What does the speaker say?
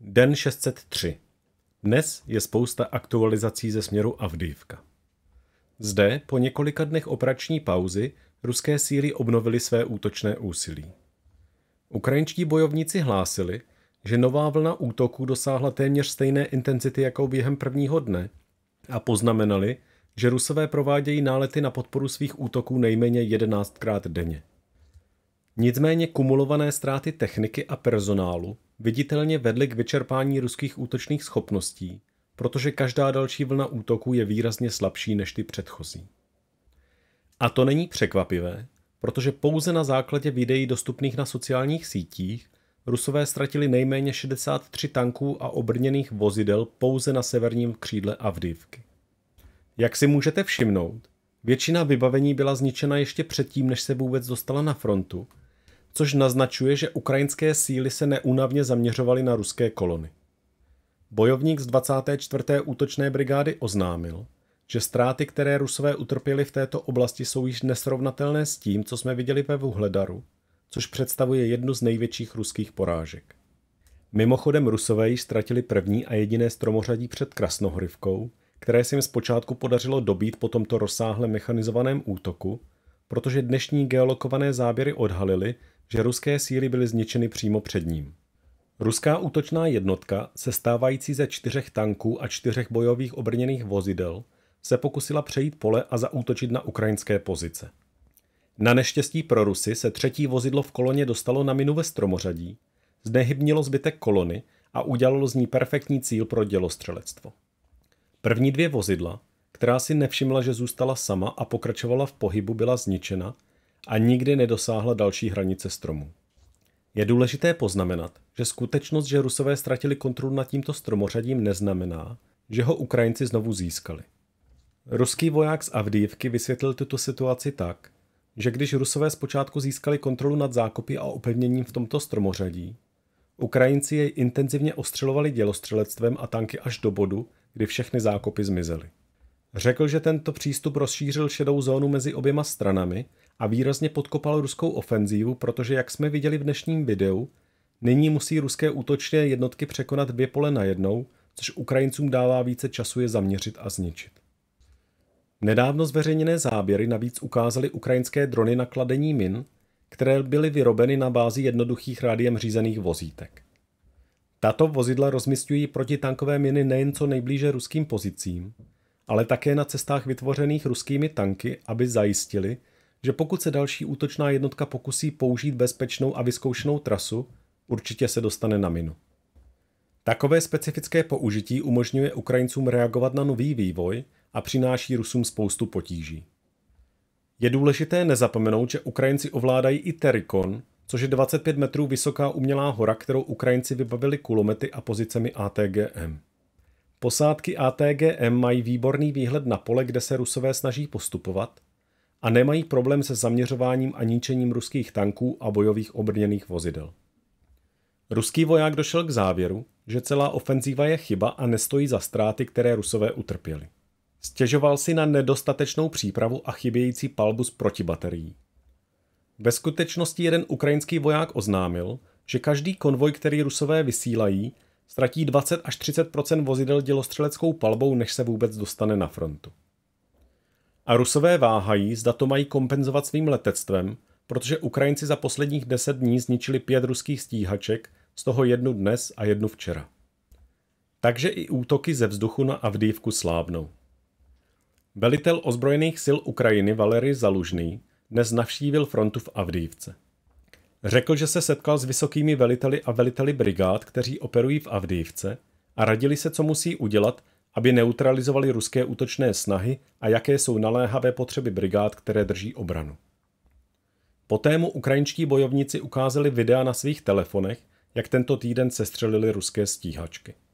Den 603. Dnes je spousta aktualizací ze směru Avdivka. Zde po několika dnech operační pauzy ruské síly obnovily své útočné úsilí. Ukrajinští bojovníci hlásili, že nová vlna útoků dosáhla téměř stejné intenzity jako během prvního dne a poznamenali, že rusové provádějí nálety na podporu svých útoků nejméně 11krát denně. Nicméně kumulované ztráty techniky a personálu viditelně vedly k vyčerpání ruských útočných schopností, protože každá další vlna útoku je výrazně slabší než ty předchozí. A to není překvapivé, protože pouze na základě videí dostupných na sociálních sítích Rusové ztratili nejméně 63 tanků a obrněných vozidel pouze na severním křídle Avdivky. Jak si můžete všimnout, většina vybavení byla zničena ještě předtím, než se vůbec dostala na frontu což naznačuje, že ukrajinské síly se neúnavně zaměřovaly na ruské kolony. Bojovník z 24. útočné brigády oznámil, že ztráty, které Rusové utrpěli v této oblasti, jsou již nesrovnatelné s tím, co jsme viděli ve Vuhledaru, což představuje jednu z největších ruských porážek. Mimochodem Rusové již ztratili první a jediné stromořadí před Krasnohryvkou, které se jim zpočátku podařilo dobít po tomto rozsáhle mechanizovaném útoku, protože dnešní geolokované záběry odhalily, že ruské síly byly zničeny přímo před ním. Ruská útočná jednotka, sestávající ze čtyřech tanků a čtyřech bojových obrněných vozidel, se pokusila přejít pole a zaútočit na ukrajinské pozice. Na neštěstí pro Rusy se třetí vozidlo v koloně dostalo na minu ve stromořadí, znehybnilo zbytek kolony a udělalo z ní perfektní cíl pro dělostřelectvo. První dvě vozidla, která si nevšimla, že zůstala sama a pokračovala v pohybu, byla zničena – a nikdy nedosáhla další hranice stromu. Je důležité poznamenat, že skutečnost, že Rusové ztratili kontrolu nad tímto stromořadím, neznamená, že ho Ukrajinci znovu získali. Ruský voják z Avdívky vysvětlil tuto situaci tak, že když Rusové zpočátku získali kontrolu nad zákopy a opevněním v tomto stromořadí, Ukrajinci jej intenzivně ostřelovali dělostřelectvem a tanky až do bodu, kdy všechny zákopy zmizely. Řekl, že tento přístup rozšířil šedou zónu mezi oběma stranami a výrazně podkopal ruskou ofenzívu, protože jak jsme viděli v dnešním videu, nyní musí ruské útočné jednotky překonat dvě pole na jednou, což Ukrajincům dává více času je zaměřit a zničit. Nedávno zveřejněné záběry navíc ukázaly ukrajinské drony na kladení min, které byly vyrobeny na bázi jednoduchých rádiem řízených vozítek. Tato vozidla rozmistují protitankové miny nejen co nejblíže ruským pozicím, ale také na cestách vytvořených ruskými tanky, aby zajistili, že pokud se další útočná jednotka pokusí použít bezpečnou a vyzkoušenou trasu, určitě se dostane na minu. Takové specifické použití umožňuje Ukrajincům reagovat na nový vývoj a přináší Rusům spoustu potíží. Je důležité nezapomenout, že Ukrajinci ovládají i Terikon, což je 25 metrů vysoká umělá hora, kterou Ukrajinci vybavili kulomety a pozicemi ATGM. Posádky ATGM mají výborný výhled na pole, kde se Rusové snaží postupovat – a nemají problém se zaměřováním a ničením ruských tanků a bojových obrněných vozidel. Ruský voják došel k závěru, že celá ofenzíva je chyba a nestojí za ztráty, které rusové utrpěli. Stěžoval si na nedostatečnou přípravu a chybějící palbu z protibaterií. Ve skutečnosti jeden ukrajinský voják oznámil, že každý konvoj, který rusové vysílají, ztratí 20 až 30 vozidel dělostřeleckou palbou, než se vůbec dostane na frontu. A rusové váhají, zda to mají kompenzovat svým letectvem, protože Ukrajinci za posledních deset dní zničili pět ruských stíhaček, z toho jednu dnes a jednu včera. Takže i útoky ze vzduchu na Avdívku slábnou. Velitel ozbrojených sil Ukrajiny Valery Zalužný dnes navštívil frontu v Avdívce. Řekl, že se setkal s vysokými veliteli a veliteli brigád, kteří operují v Avdívce a radili se, co musí udělat, aby neutralizovali ruské útočné snahy a jaké jsou naléhavé potřeby brigád, které drží obranu. Poté mu ukrajinští bojovníci ukázali videa na svých telefonech, jak tento týden sestřelili ruské stíhačky.